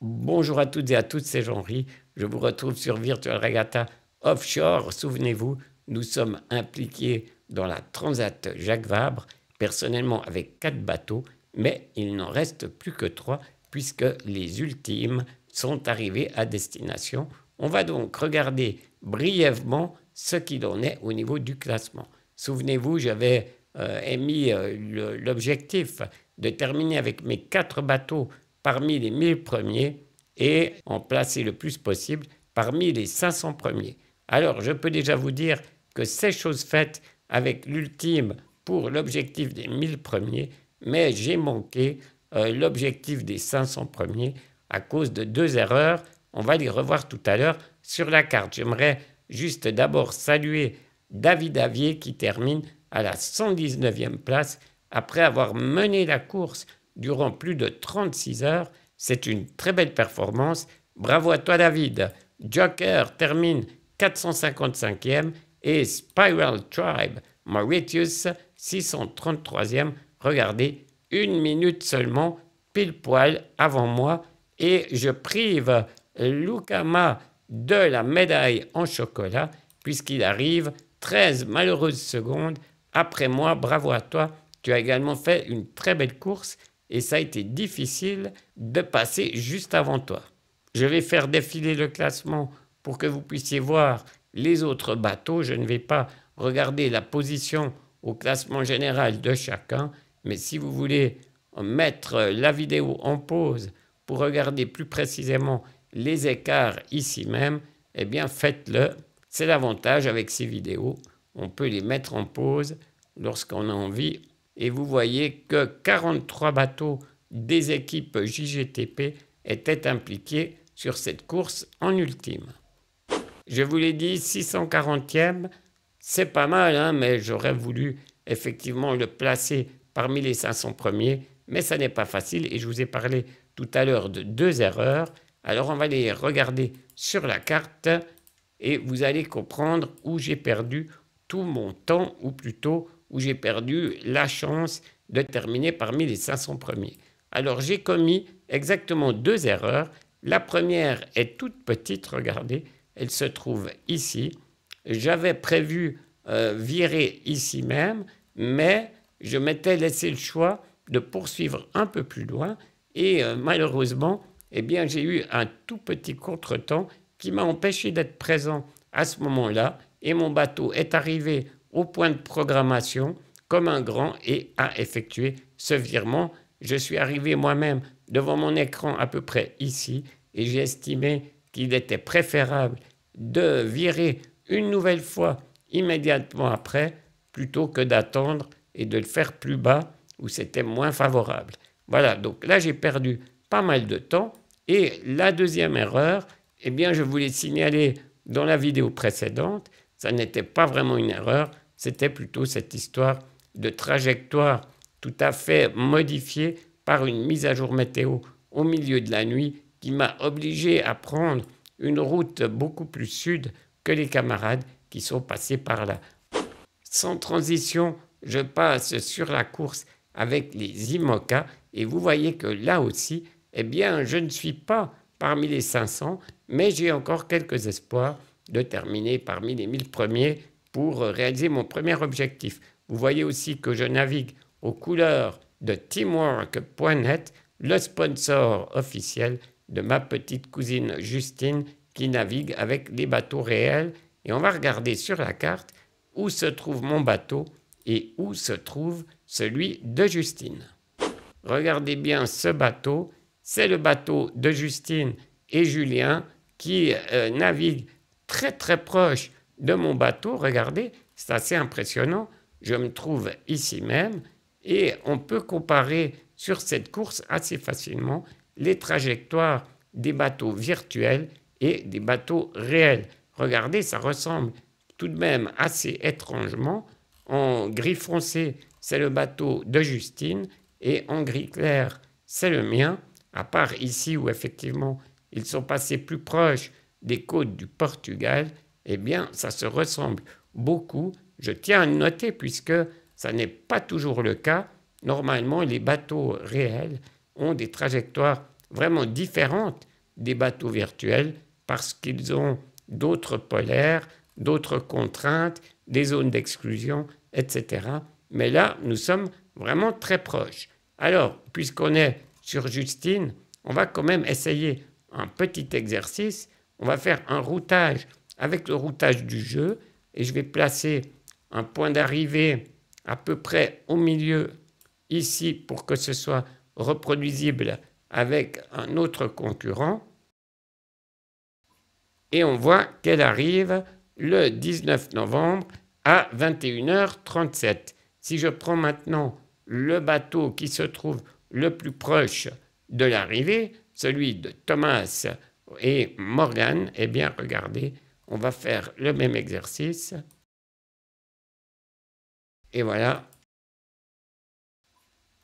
Bonjour à toutes et à tous, c'est jean Je vous retrouve sur Virtual Regatta Offshore. Souvenez-vous, nous sommes impliqués dans la Transat Jacques Vabre, personnellement avec quatre bateaux, mais il n'en reste plus que trois puisque les ultimes sont arrivés à destination. On va donc regarder brièvement ce qu'il en est au niveau du classement. Souvenez-vous, j'avais euh, émis euh, l'objectif de terminer avec mes quatre bateaux parmi les 1000 premiers et en placer le plus possible parmi les 500 premiers. Alors, je peux déjà vous dire que c'est chose faite avec l'ultime pour l'objectif des 1000 premiers, mais j'ai manqué euh, l'objectif des 500 premiers à cause de deux erreurs. On va les revoir tout à l'heure sur la carte. J'aimerais juste d'abord saluer David Avier qui termine à la 119e place après avoir mené la course durant plus de 36 heures. C'est une très belle performance. Bravo à toi David. Joker termine 455e et Spiral Tribe Mauritius 633e. Regardez, une minute seulement, pile poil avant moi, et je prive Lukama de la médaille en chocolat puisqu'il arrive 13 malheureuses secondes après moi. Bravo à toi. Tu as également fait une très belle course et ça a été difficile de passer juste avant toi. Je vais faire défiler le classement pour que vous puissiez voir les autres bateaux. Je ne vais pas regarder la position au classement général de chacun, mais si vous voulez mettre la vidéo en pause pour regarder plus précisément les écarts ici même, eh bien faites-le. C'est l'avantage avec ces vidéos. On peut les mettre en pause lorsqu'on a envie et vous voyez que 43 bateaux des équipes JGTP étaient impliqués sur cette course en ultime. Je vous l'ai dit, 640e, c'est pas mal, hein, mais j'aurais voulu effectivement le placer parmi les 500 premiers, mais ça n'est pas facile et je vous ai parlé tout à l'heure de deux erreurs. Alors on va les regarder sur la carte et vous allez comprendre où j'ai perdu tout mon temps, ou plutôt où j'ai perdu la chance de terminer parmi les 500 premiers. Alors j'ai commis exactement deux erreurs. La première est toute petite, regardez, elle se trouve ici. J'avais prévu euh, virer ici même, mais je m'étais laissé le choix de poursuivre un peu plus loin et euh, malheureusement, eh bien, j'ai eu un tout petit contretemps qui m'a empêché d'être présent à ce moment-là et mon bateau est arrivé au point de programmation comme un grand et à effectuer ce virement. Je suis arrivé moi-même devant mon écran à peu près ici et j'ai estimé qu'il était préférable de virer une nouvelle fois immédiatement après plutôt que d'attendre et de le faire plus bas où c'était moins favorable. Voilà, donc là j'ai perdu pas mal de temps. Et la deuxième erreur, eh bien je vous l'ai signalé dans la vidéo précédente, ça n'était pas vraiment une erreur, c'était plutôt cette histoire de trajectoire tout à fait modifiée par une mise à jour météo au milieu de la nuit qui m'a obligé à prendre une route beaucoup plus sud que les camarades qui sont passés par là. Sans transition, je passe sur la course avec les IMOCA et vous voyez que là aussi, eh bien, je ne suis pas parmi les 500, mais j'ai encore quelques espoirs de terminer parmi les 1000 premiers pour euh, réaliser mon premier objectif. Vous voyez aussi que je navigue aux couleurs de teamwork.net, le sponsor officiel de ma petite cousine Justine qui navigue avec des bateaux réels. Et on va regarder sur la carte où se trouve mon bateau et où se trouve celui de Justine. Regardez bien ce bateau. C'est le bateau de Justine et Julien qui navigue euh, naviguent très très proche de mon bateau. Regardez, c'est assez impressionnant. Je me trouve ici même et on peut comparer sur cette course assez facilement les trajectoires des bateaux virtuels et des bateaux réels. Regardez, ça ressemble tout de même assez étrangement. En gris foncé, c'est le bateau de Justine et en gris clair, c'est le mien, à part ici où effectivement ils sont passés plus proches des côtes du Portugal eh bien, ça se ressemble beaucoup. Je tiens à noter puisque ça n'est pas toujours le cas. Normalement, les bateaux réels ont des trajectoires vraiment différentes des bateaux virtuels parce qu'ils ont d'autres polaires, d'autres contraintes, des zones d'exclusion, etc. Mais là, nous sommes vraiment très proches. Alors, puisqu'on est sur Justine, on va quand même essayer un petit exercice. On va faire un routage avec le routage du jeu et je vais placer un point d'arrivée à peu près au milieu ici pour que ce soit reproduisible avec un autre concurrent. Et on voit qu'elle arrive le 19 novembre à 21h37. Si je prends maintenant le bateau qui se trouve le plus proche de l'arrivée, celui de Thomas et Morgan, eh bien regardez, on va faire le même exercice. Et voilà.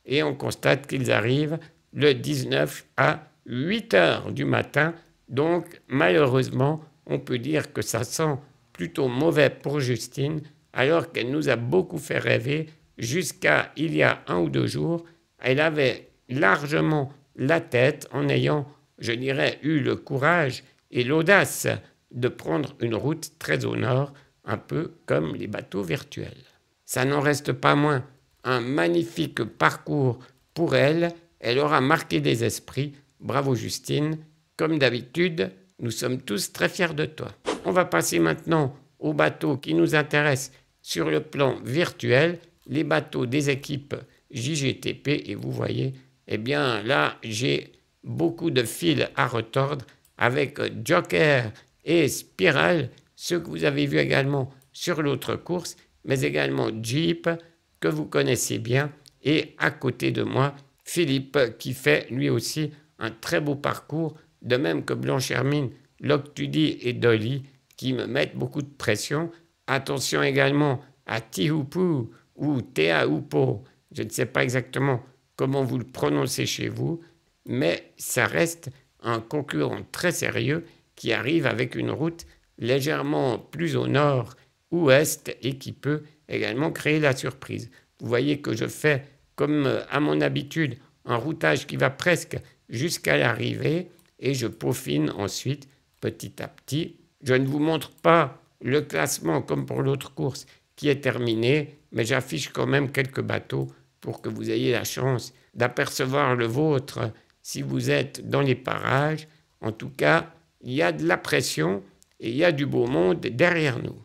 Et on constate qu'ils arrivent le 19 à 8 heures du matin. Donc, malheureusement, on peut dire que ça sent plutôt mauvais pour Justine, alors qu'elle nous a beaucoup fait rêver jusqu'à il y a un ou deux jours. Elle avait largement la tête en ayant, je dirais, eu le courage et l'audace de prendre une route très au nord, un peu comme les bateaux virtuels. Ça n'en reste pas moins un magnifique parcours pour elle, elle aura marqué des esprits. Bravo Justine, comme d'habitude, nous sommes tous très fiers de toi. On va passer maintenant aux bateaux qui nous intéressent sur le plan virtuel, les bateaux des équipes JGTP. Et vous voyez, eh bien là, j'ai beaucoup de fils à retordre avec Joker et Spiral, ce que vous avez vu également sur l'autre course, mais également Jeep, que vous connaissez bien. Et à côté de moi, Philippe, qui fait lui aussi un très beau parcours, de même que Blanche Hermine, Loctudi et Dolly, qui me mettent beaucoup de pression. Attention également à Tihupu ou Teahupo. Je ne sais pas exactement comment vous le prononcez chez vous, mais ça reste un concurrent très sérieux qui arrive avec une route légèrement plus au nord ou est et qui peut également créer la surprise. Vous voyez que je fais, comme à mon habitude, un routage qui va presque jusqu'à l'arrivée et je peaufine ensuite petit à petit. Je ne vous montre pas le classement comme pour l'autre course qui est terminée, mais j'affiche quand même quelques bateaux pour que vous ayez la chance d'apercevoir le vôtre si vous êtes dans les parages. En tout cas, il y a de la pression et il y a du beau monde derrière nous.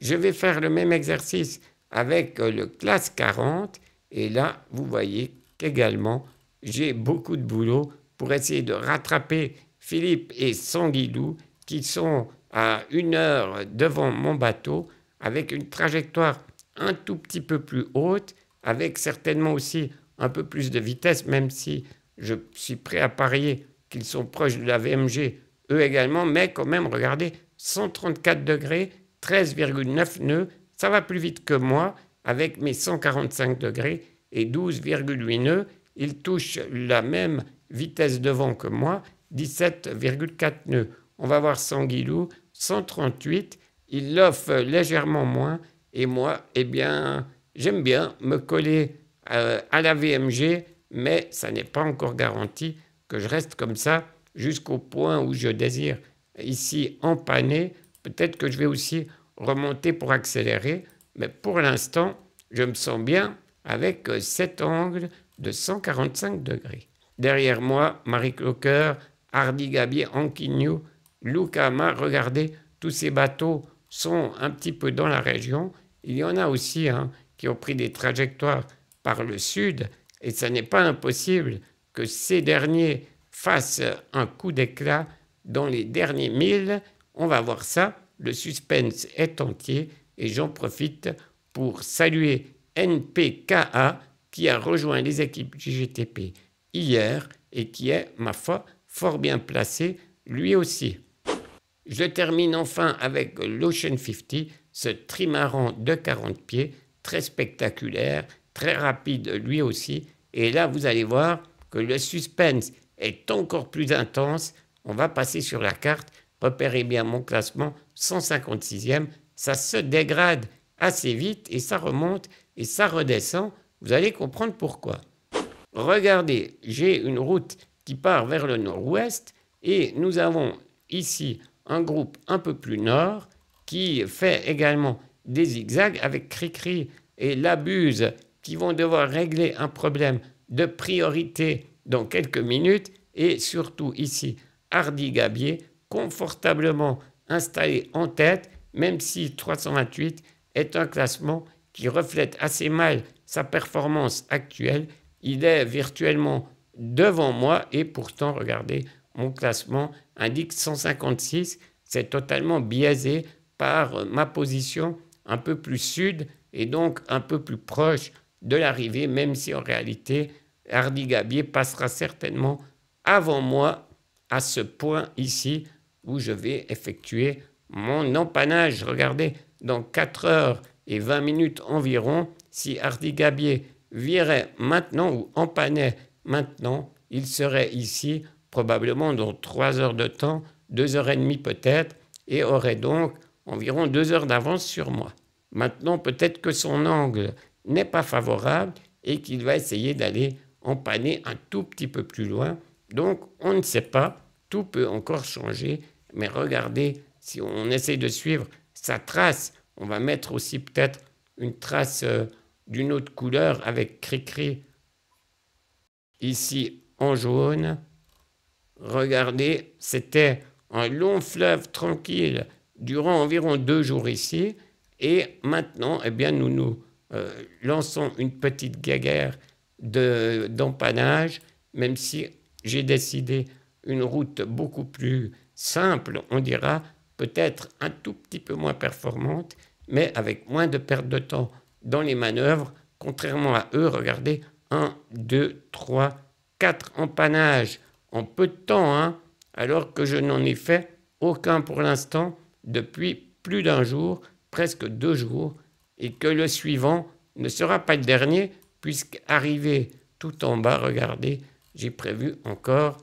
Je vais faire le même exercice avec euh, le classe 40 et là, vous voyez qu'également, j'ai beaucoup de boulot pour essayer de rattraper Philippe et Sanguilou qui sont à une heure devant mon bateau avec une trajectoire un tout petit peu plus haute, avec certainement aussi un peu plus de vitesse, même si je suis prêt à parier qu'ils sont proches de la VMG eux également, mais quand même, regardez, 134 degrés, 13,9 nœuds, ça va plus vite que moi, avec mes 145 degrés et 12,8 nœuds, Ils touchent la même vitesse de vent que moi, 17,4 nœuds. On va voir Sanguilou, 138, il l'offre légèrement moins, et moi, eh bien, j'aime bien me coller euh, à la VMG, mais ça n'est pas encore garanti que je reste comme ça jusqu'au point où je désire ici empanner, peut-être que je vais aussi remonter pour accélérer, mais pour l'instant, je me sens bien avec euh, cet angle de 145 degrés. Derrière moi, Marie Clocker, Hardy Gabier, Anquignou, Lucama, regardez, tous ces bateaux sont un petit peu dans la région. Il y en a aussi hein, qui ont pris des trajectoires par le sud, et ce n'est pas impossible que ces derniers fasse un coup d'éclat dans les derniers milles. On va voir ça. Le suspense est entier et j'en profite pour saluer NPKA qui a rejoint les équipes GTP hier et qui est, ma foi, fort bien placé lui aussi. Je termine enfin avec l'Ocean 50, ce trimaran de 40 pieds, très spectaculaire, très rapide lui aussi. Et là, vous allez voir que le suspense est encore plus intense. On va passer sur la carte. Repérez bien mon classement, 156e. Ça se dégrade assez vite et ça remonte et ça redescend. Vous allez comprendre pourquoi. Regardez, j'ai une route qui part vers le nord-ouest et nous avons ici un groupe un peu plus nord qui fait également des zigzags avec Cricri et Labuse qui vont devoir régler un problème de priorité dans quelques minutes et surtout ici, Hardy Gabier, confortablement installé en tête, même si 328 est un classement qui reflète assez mal sa performance actuelle. Il est virtuellement devant moi et pourtant, regardez, mon classement indique 156. C'est totalement biaisé par ma position un peu plus sud et donc un peu plus proche de l'arrivée, même si en réalité, Hardy Gabier passera certainement avant moi à ce point ici où je vais effectuer mon empannage. Regardez, dans 4 heures et 20 minutes environ, si Hardy Gabier virait maintenant ou empannait maintenant, il serait ici probablement dans 3 heures de temps, 2 heures et demie peut-être, et aurait donc environ 2 heures d'avance sur moi. Maintenant, peut-être que son angle n'est pas favorable et qu'il va essayer d'aller empanné un tout petit peu plus loin. Donc on ne sait pas, tout peut encore changer, mais regardez, si on essaie de suivre sa trace, on va mettre aussi peut-être une trace euh, d'une autre couleur avec Cricri ici en jaune. Regardez, c'était un long fleuve tranquille durant environ deux jours ici. Et maintenant, eh bien, nous nous euh, lançons une petite guéguerre d'empannage, même si j'ai décidé une route beaucoup plus simple, on dira peut-être un tout petit peu moins performante, mais avec moins de perte de temps dans les manœuvres, contrairement à eux, regardez, 1, 2, 3, 4 empannage en peu de temps, hein, alors que je n'en ai fait aucun pour l'instant depuis plus d'un jour, presque deux jours, et que le suivant ne sera pas le dernier, arrivé tout en bas, regardez, j'ai prévu encore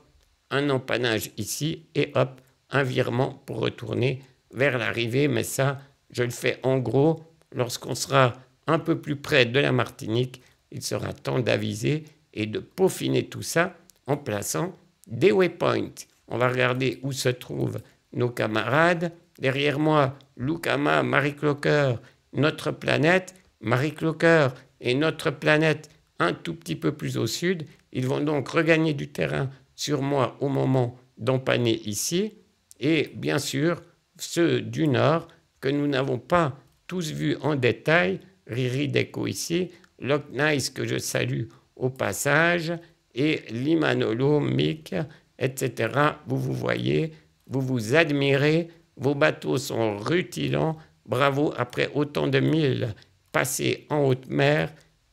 un empannage ici et hop, un virement pour retourner vers l'arrivée. Mais ça, je le fais en gros. Lorsqu'on sera un peu plus près de la Martinique, il sera temps d'aviser et de peaufiner tout ça en plaçant des waypoints. On va regarder où se trouvent nos camarades. Derrière moi, Lukama, Marie Clocker, notre planète. Marie Clocker et notre planète un tout petit peu plus au sud. Ils vont donc regagner du terrain sur moi au moment d'empanner ici. Et bien sûr, ceux du nord que nous n'avons pas tous vus en détail, Riri Deco ici, Loch Nice que je salue au passage, et Limanolo, Mick, etc. Vous vous voyez, vous vous admirez, vos bateaux sont rutilants, bravo après autant de milles passer en haute mer,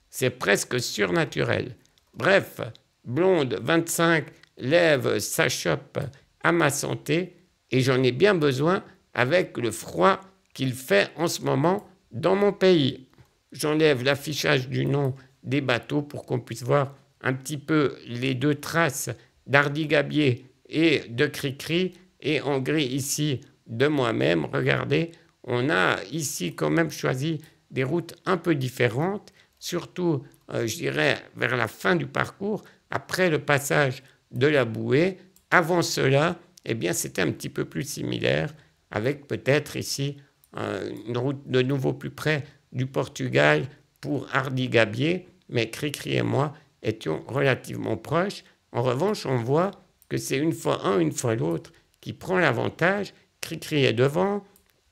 c'est presque surnaturel. Bref, blonde 25 lève sa chope à ma santé et j'en ai bien besoin avec le froid qu'il fait en ce moment dans mon pays. J'enlève l'affichage du nom des bateaux pour qu'on puisse voir un petit peu les deux traces d'Ardigabier et de Cricri et en gris ici de moi-même. Regardez, on a ici quand même choisi des routes un peu différentes, surtout, euh, je dirais, vers la fin du parcours, après le passage de la bouée. Avant cela, eh bien, c'était un petit peu plus similaire, avec peut-être ici euh, une route de nouveau plus près du Portugal pour Hardy Gabier, mais Cricri et moi étions relativement proches. En revanche, on voit que c'est une fois un, une fois l'autre qui prend l'avantage. Cricri est devant,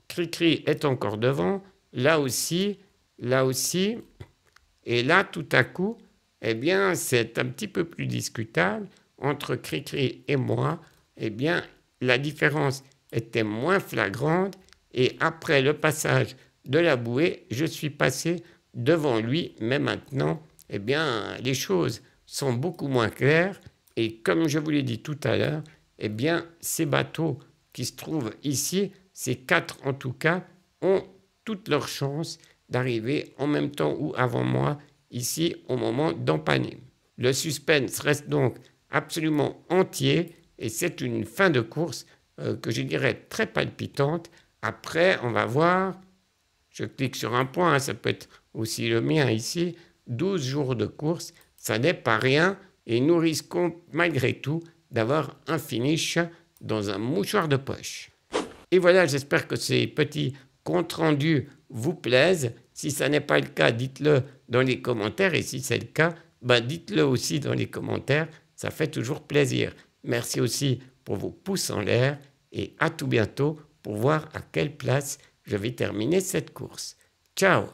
Cricri est encore devant, là aussi, là aussi, et là, tout à coup, eh bien, c'est un petit peu plus discutable entre Cricri et moi. Eh bien, la différence était moins flagrante et après le passage de la bouée, je suis passé devant lui, mais maintenant, eh bien, les choses sont beaucoup moins claires et comme je vous l'ai dit tout à l'heure, eh bien, ces bateaux qui se trouvent ici, ces quatre en tout cas, ont toutes leurs chances d'arriver en même temps ou avant moi ici au moment d'empanner. Le suspense reste donc absolument entier et c'est une fin de course euh, que je dirais très palpitante. Après, on va voir, je clique sur un point, hein, ça peut être aussi le mien ici, 12 jours de course, ça n'est pas rien et nous risquons malgré tout d'avoir un finish dans un mouchoir de poche. Et voilà, j'espère que ces petits compte rendu vous plaise. Si ça n'est pas le cas, dites-le dans les commentaires. Et si c'est le cas, ben dites-le aussi dans les commentaires. Ça fait toujours plaisir. Merci aussi pour vos pouces en l'air et à tout bientôt pour voir à quelle place je vais terminer cette course. Ciao